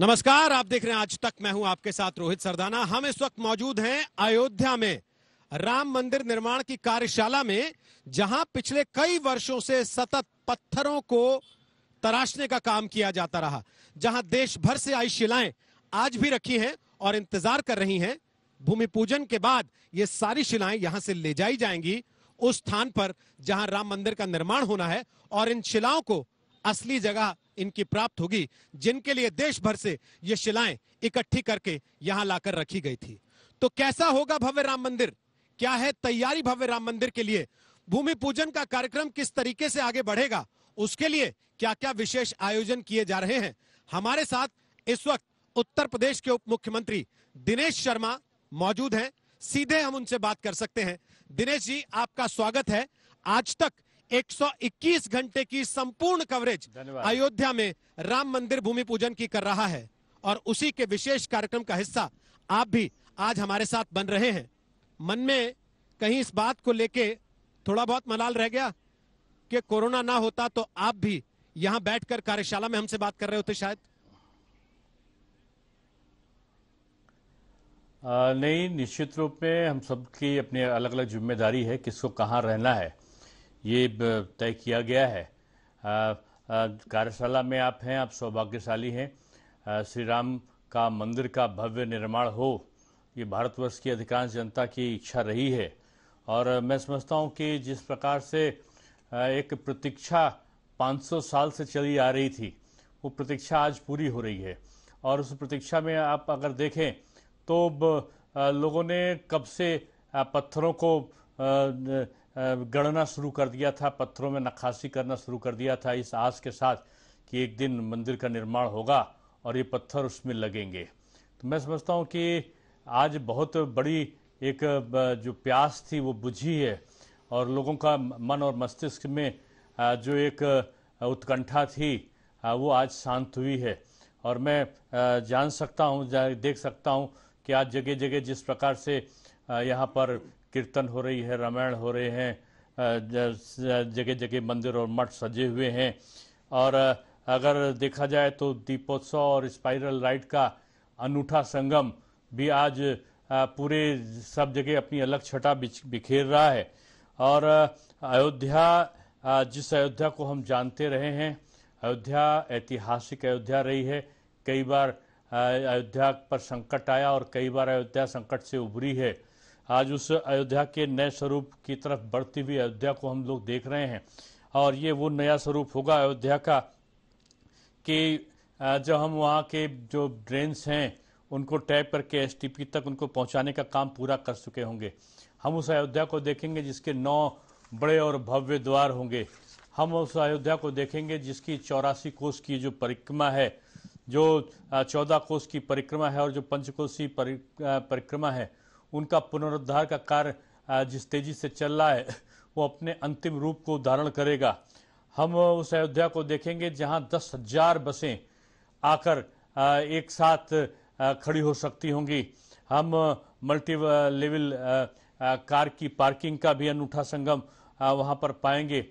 नमस्कार आप देख रहे हैं आज तक मैं हूं आपके साथ रोहित सरदाना हम इस वक्त मौजूद हैं अयोध्या में राम मंदिर निर्माण की कार्यशाला में जहां पिछले कई वर्षों से सतत पत्थरों को तराशने का काम किया जाता रहा जहां देश भर से आई शिलाएं आज भी रखी हैं और इंतजार कर रही हैं भूमि पूजन के बाद ये सारी शिलाएं यहां से ले जाई जाएंगी उस स्थान पर जहां राम मंदिर का निर्माण होना है और इन शिलाओं को असली जगह इनकी प्राप्त होगी जिनके लिए देश भर से ये शिलाएं इकट्ठी करके यहां लाकर रखी गई थी तो कैसा होगा भव्य राम मंदिर क्या है तैयारी भव्य राम मंदिर के लिए भूमि पूजन का कार्यक्रम किस तरीके से आगे बढ़ेगा उसके लिए क्या क्या विशेष आयोजन किए जा रहे हैं हमारे साथ इस वक्त उत्तर प्रदेश के उप मुख्यमंत्री दिनेश शर्मा मौजूद हैं सीधे हम उनसे बात कर सकते हैं दिनेश जी आपका स्वागत है आज तक 121 घंटे की संपूर्ण कवरेज अयोध्या में राम मंदिर भूमि पूजन की कर रहा है और उसी के विशेष कार्यक्रम का हिस्सा आप भी आज हमारे साथ बन रहे हैं मन में कहीं इस बात को लेके थोड़ा बहुत मलाल रह गया कि कोरोना ना होता तो आप भी यहां बैठकर कार्यशाला में हमसे बात कर रहे होते शायद नहीं निश्चित रूप में हम सबकी अपनी अलग अलग जिम्मेदारी है किसको कहां रहना है ये तय किया गया है कार्यशाला में आप हैं आप सौभाग्यशाली हैं श्री राम का मंदिर का भव्य निर्माण हो ये भारतवर्ष की अधिकांश जनता की इच्छा रही है और मैं समझता हूँ कि जिस प्रकार से एक प्रतीक्षा 500 साल से चली आ रही थी वो प्रतीक्षा आज पूरी हो रही है और उस प्रतीक्षा में आप अगर देखें तो लोगों ने कब से पत्थरों को गणना शुरू कर दिया था पत्थरों में नक्काशी करना शुरू कर दिया था इस आस के साथ कि एक दिन मंदिर का निर्माण होगा और ये पत्थर उसमें लगेंगे तो मैं समझता हूँ कि आज बहुत बड़ी एक जो प्यास थी वो बुझी है और लोगों का मन और मस्तिष्क में जो एक उत्कंठा थी वो आज शांत हुई है और मैं जान सकता हूँ देख सकता हूँ कि आज जगह जगह जिस प्रकार से यहाँ पर कीर्तन हो रही है रामायण हो रहे हैं जगह जगह मंदिर और मठ सजे हुए हैं और अगर देखा जाए तो दीपोत्सव और स्पाइरल लाइट का अनूठा संगम भी आज पूरे सब जगह अपनी अलग छटा बिखेर रहा है और अयोध्या जिस अयोध्या को हम जानते रहे हैं अयोध्या ऐतिहासिक अयोध्या रही है कई बार अयोध्या पर संकट आया और कई बार अयोध्या संकट से उभरी है आज उस अयोध्या के नए स्वरूप की तरफ बढ़ती हुई अयोध्या को हम लोग देख रहे हैं और ये वो नया स्वरूप होगा अयोध्या का कि जो हम वहाँ के जो ड्रेन्स हैं उनको टैप करके एस तक उनको पहुँचाने का काम पूरा कर चुके होंगे हम उस अयोध्या को देखेंगे जिसके नौ बड़े और भव्य द्वार होंगे हम उस अयोध्या को देखेंगे जिसकी चौरासी कोष की जो परिक्रमा है जो चौदह कोष की परिक्रमा है और जो पंचकोशी परिक्रमा है उनका पुनरुद्धार का कार्य जिस तेजी से चल रहा है वो अपने अंतिम रूप को धारण करेगा हम उस अयोध्या को देखेंगे जहां दस हजार बसें आकर एक साथ खड़ी हो सकती होंगी हम मल्टी लेवल कार की पार्किंग का भी अनूठा संगम वहां पर पाएंगे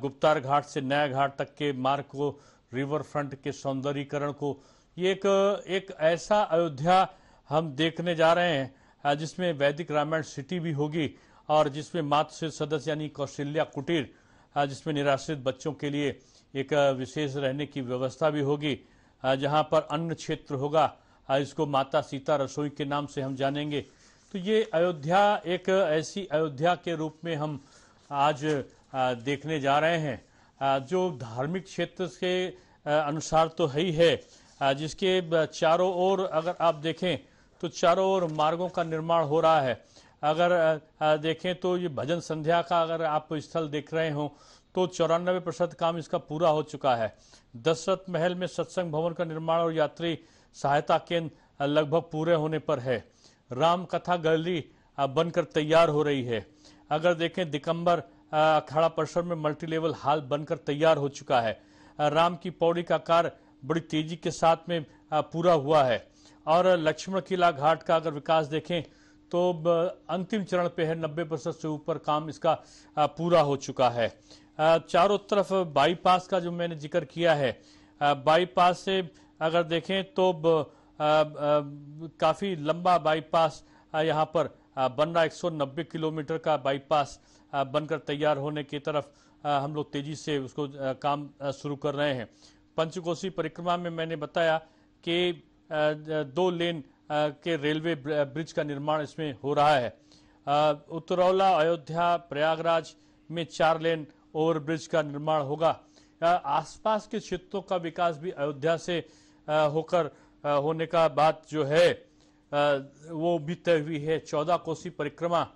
गुप्तार घाट से नया घाट तक के मार्ग को रिवर फ्रंट के सौंदर्यीकरण को ये एक एक ऐसा अयोध्या हम देखने जा रहे हैं हाँ, जिसमें वैदिक रामायण सिटी भी होगी और जिसमें मातृ सदस्य यानी कौशल्या कुटीर हाँ, जिसमें निराश्रित बच्चों के लिए एक हाँ, विशेष रहने की व्यवस्था भी होगी जहां पर अन्न क्षेत्र होगा इसको माता सीता रसोई के नाम से हम जानेंगे तो ये अयोध्या एक ऐसी अयोध्या के रूप में हम आज देखने जा रहे हैं जो धार्मिक क्षेत्र के अनुसार तो है ही है जिसके चारों ओर अगर आप देखें तो चारों ओर मार्गों का निर्माण हो रहा है अगर देखें तो ये भजन संध्या का अगर आप स्थल देख रहे हो तो चौरानबे प्रतिशत काम इसका पूरा हो चुका है दशरथ महल में सत्संग भवन का निर्माण और यात्री सहायता केंद्र लगभग पूरे होने पर है राम कथा गली बनकर तैयार हो रही है अगर देखें दिकंबर अखाड़ा परिसर में मल्टी लेवल हाल बनकर तैयार हो चुका है राम की पौड़ी का कार्य बड़ी तेजी के साथ में पूरा हुआ है और लक्ष्मण किला घाट का अगर विकास देखें तो अंतिम चरण पे है नब्बे प्रतिशत से ऊपर काम इसका पूरा हो चुका है चारों तरफ बाईपास का जो मैंने जिक्र किया है बाईपास से अगर देखें तो काफ़ी लंबा बाईपास यहाँ पर बन रहा 190 किलोमीटर का बाईपास बनकर तैयार होने की तरफ हम लोग तेजी से उसको काम शुरू कर रहे हैं पंचकोशी परिक्रमा में मैंने बताया कि दो लेन के रेलवे ब्रिज का निर्माण इसमें हो रहा है उतरौला अयोध्या प्रयागराज में चार लेन ओवर ब्रिज का निर्माण होगा आसपास के क्षेत्रों का विकास भी अयोध्या से होकर होने का बात जो है वो भी तय हुई है चौदह कोसी परिक्रमा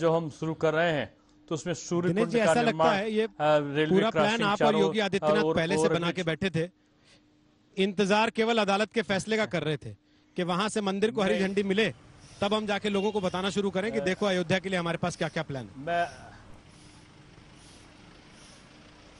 जो हम शुरू कर रहे हैं तो उसमें सूर्य ऐसा लगता है ये रेलवे पूरा प्लान आप और योगी आदित्यनाथ पहले से बना के बैठे थे इंतजार केवल अदालत के फैसले का कर रहे थे कि वहां से मंदिर को हरी झंडी मिले तब हम जाके लोगों को बताना शुरू करें कि देखो अयोध्या के लिए हमारे पास क्या क्या प्लान है मैं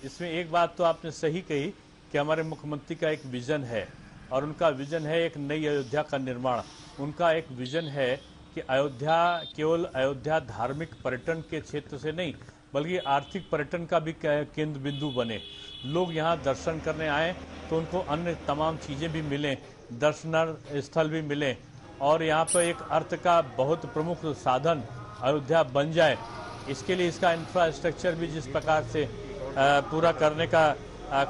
इसमें एक बात तो आपने सही कही कि हमारे मुख्यमंत्री का एक विजन है और उनका विजन है एक नई अयोध्या का निर्माण उनका एक विजन है कि अयोध्या केवल अयोध्या धार्मिक पर्यटन के क्षेत्र से नहीं बल्कि आर्थिक पर्यटन का भी केंद्र बिंदु बने लोग यहाँ दर्शन करने आए तो उनको अन्य तमाम चीज़ें भी मिलें दर्शन स्थल भी मिलें और यहाँ पर एक अर्थ का बहुत प्रमुख साधन अयोध्या बन जाए इसके लिए इसका इंफ्रास्ट्रक्चर भी जिस प्रकार से पूरा करने का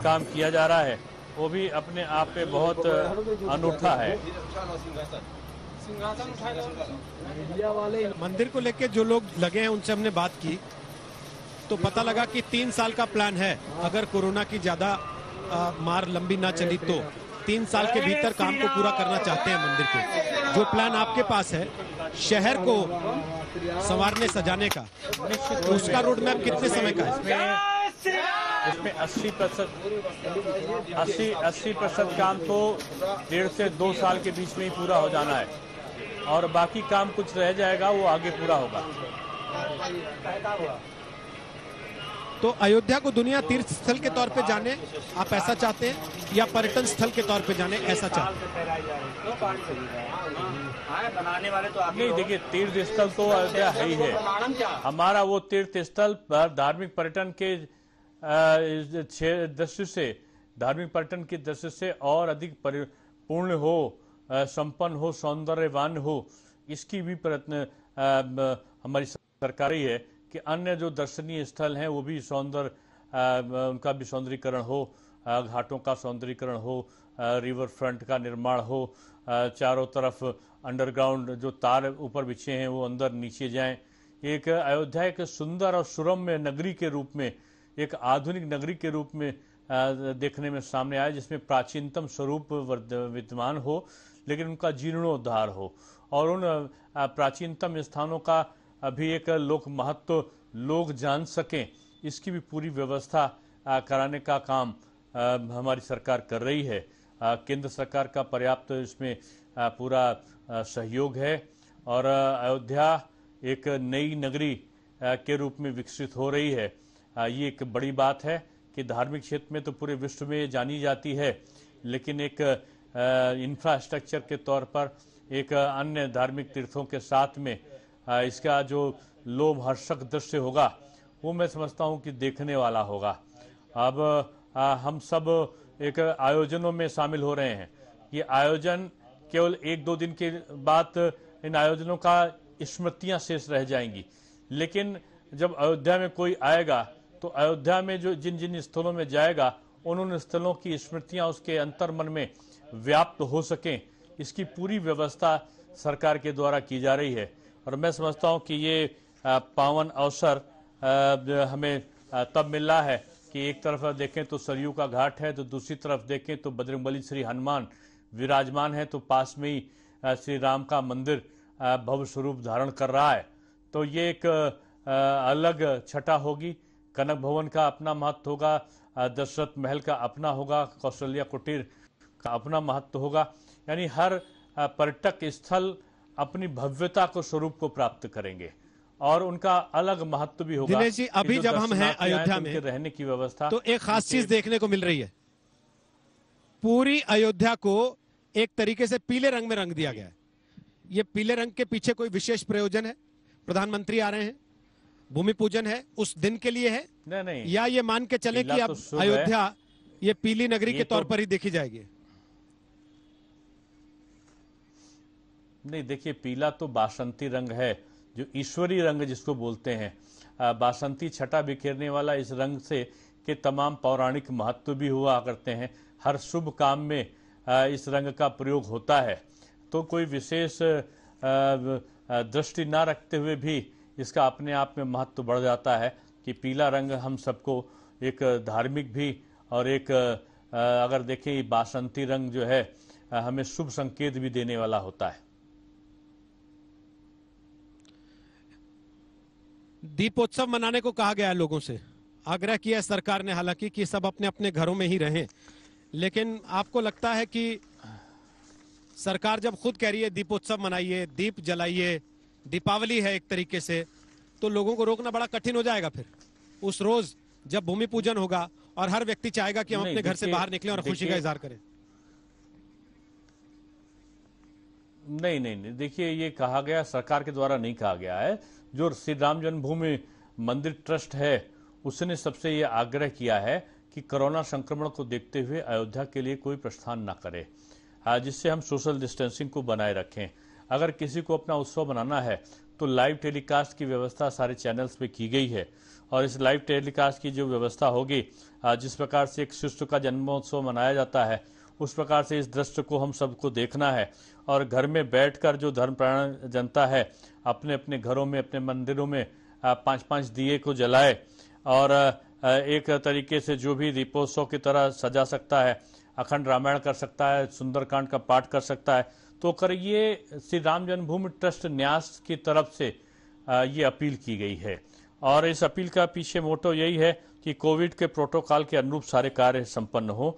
काम किया जा रहा है वो भी अपने आप पे बहुत अनूठा है मीडिया वाले मंदिर को लेके जो लोग लगे हैं उनसे हमने बात की तो पता लगा कि तीन साल का प्लान है अगर कोरोना की ज्यादा मार लंबी ना चली तो तीन साल के भीतर काम को पूरा करना चाहते हैं मंदिर को जो प्लान आपके पास है शहर को संवारने सजाने का उसका रोड मैप कितने समय का है इसमें 80 प्रतिशत अस्सी अस्सी प्रतिशत काम तो डेढ़ से दो साल के बीच में ही पूरा हो जाना है और बाकी काम कुछ रह जाएगा वो आगे पूरा होगा तो अयोध्या को दुनिया तीर्थ स्थल के तौर पे जाने आप ऐसा चाहते हैं या पर्यटन स्थल के तौर पे जाने ऐसा चाहते हैं नहीं देखिए तीर्थ स्थल तो अयोध्या है ही है हमारा वो तीर्थ स्थल धार्मिक पर्यटन के दृष्टि से धार्मिक पर्यटन की दृष्टि से और अधिक पूर्ण हो संपन्न हो सौंदर्यवान हो इसकी भी प्रयत्न हमारी सरकार ही है कि अन्य जो दर्शनीय स्थल हैं वो भी सौंदर्य उनका भी सौंदर्यीकरण हो घाटों का सौंदर्यकरण हो रिवर फ्रंट का निर्माण हो चारों तरफ अंडरग्राउंड जो तार ऊपर बिछे हैं वो अंदर नीचे जाएं एक अयोध्या एक सुंदर और सुरम्य नगरी के रूप में एक आधुनिक नगरी के रूप में देखने में सामने आए जिसमें प्राचीनतम स्वरूप विद्यमान हो लेकिन उनका जीर्णोद्धार हो और उन प्राचीनतम स्थानों का भी एक लोक महत्व लोग जान सकें इसकी भी पूरी व्यवस्था कराने का काम हमारी सरकार कर रही है केंद्र सरकार का पर्याप्त इसमें पूरा सहयोग है और अयोध्या एक नई नगरी के रूप में विकसित हो रही है ये एक बड़ी बात है कि धार्मिक क्षेत्र में तो पूरे विश्व में जानी जाती है लेकिन एक इंफ्रास्ट्रक्चर के तौर पर एक अन्य धार्मिक तीर्थों के साथ में इसका जो लोभहर्षक दृश्य होगा वो मैं समझता हूँ कि देखने वाला होगा अब हम सब एक आयोजनों में शामिल हो रहे हैं ये आयोजन केवल एक दो दिन के बाद इन आयोजनों का स्मृतियाँ शेष रह जाएंगी लेकिन जब अयोध्या में कोई आएगा तो अयोध्या में जो जिन जिन स्थलों में जाएगा उन उन स्थलों की स्मृतियाँ उसके अंतर्मन में व्याप्त हो सकें इसकी पूरी व्यवस्था सरकार के द्वारा की जा रही है और मैं समझता हूं कि ये पावन अवसर हमें तब मिल रहा है कि एक तरफ देखें तो सरयू का घाट है तो दूसरी तरफ देखें तो बजरंग श्री हनुमान विराजमान है तो पास में ही श्री राम का मंदिर भव्य स्वरूप धारण कर रहा है तो ये एक अलग छटा होगी कनक भवन का अपना महत्व होगा दशरथ महल का अपना होगा कौशल्या कुटीर का अपना महत्व होगा यानी हर पर्यटक स्थल अपनी भव्यता को स्वरूप को प्राप्त करेंगे और उनका अलग महत्व भी होगा दिनेश जी अभी जब हम हैं अयोध्या में रहने की व्यवस्था तो एक खास चीज देखने को मिल रही है पूरी अयोध्या को एक तरीके से पीले रंग में रंग दिया गया है ये पीले रंग के पीछे कोई विशेष प्रयोजन है प्रधानमंत्री आ रहे हैं भूमि पूजन है उस दिन के लिए है नहीं नहीं या ये मान के चले कि अब तो अयोध्या ये पीली नगरी के तौर तो पर ही देखी जाएगी नहीं देखिए पीला तो बासंती रंग है जो ईश्वरी रंग जिसको बोलते हैं बासंती छटा बिखेरने वाला इस रंग से के तमाम पौराणिक महत्व भी हुआ करते हैं हर शुभ काम में इस रंग का प्रयोग होता है तो कोई विशेष दृष्टि ना रखते हुए भी इसका अपने आप में महत्व बढ़ जाता है कि पीला रंग हम सबको एक धार्मिक भी और एक अगर देखें बासंती रंग जो है हमें शुभ संकेत भी देने वाला होता है दीपोत्सव मनाने को कहा गया है लोगों से आग्रह किया है सरकार ने हालांकि कि सब अपने अपने घरों में ही रहें लेकिन आपको लगता है कि सरकार जब खुद कह रही है दीपोत्सव मनाइए दीप जलाइए दीपावली है एक तरीके से तो लोगों को रोकना बड़ा कठिन हो जाएगा फिर उस रोज जब भूमि पूजन होगा और हर व्यक्ति चाहेगा कि हम अपने घर से बाहर निकलें और खुशी का इजहार करें नहीं नहीं नहीं देखिए ये कहा गया सरकार के द्वारा नहीं कहा गया है जो श्री राम जन्मभूमि मंदिर ट्रस्ट है उसने सबसे ये आग्रह किया है कि कोरोना संक्रमण को देखते हुए अयोध्या के लिए कोई प्रस्थान ना करे हाँ, जिससे हम सोशल डिस्टेंसिंग को बनाए रखें अगर किसी को अपना उत्सव बनाना है तो लाइव टेलीकास्ट की व्यवस्था सारे चैनल्स पे की गई है और इस लाइव टेलीकास्ट की जो व्यवस्था होगी हाँ, जिस प्रकार से एक शिष्य का जन्मोत्सव मनाया जाता है उस प्रकार से इस दृश्य को हम सबको देखना है और घर में बैठकर जो धर्मप्राण जनता है अपने अपने घरों में अपने मंदिरों में पांच पांच दिए को जलाए और एक तरीके से जो भी दीपोत्सव की तरह सजा सकता है अखंड रामायण कर सकता है सुंदरकांड का पाठ कर सकता है तो कर ये श्री राम जन्मभूमि ट्रस्ट न्यास की तरफ से ये अपील की गई है और इस अपील का पीछे मोटो यही है कि कोविड के प्रोटोकॉल के अनुरूप सारे कार्य संपन्न हो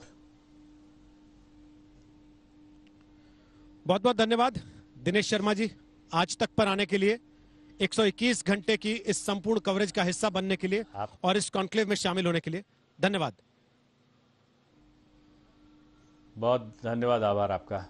बहुत बहुत धन्यवाद दिनेश शर्मा जी आज तक पर आने के लिए 121 घंटे की इस संपूर्ण कवरेज का हिस्सा बनने के लिए और इस कॉन्क्लेव में शामिल होने के लिए धन्यवाद बहुत धन्यवाद आभार आपका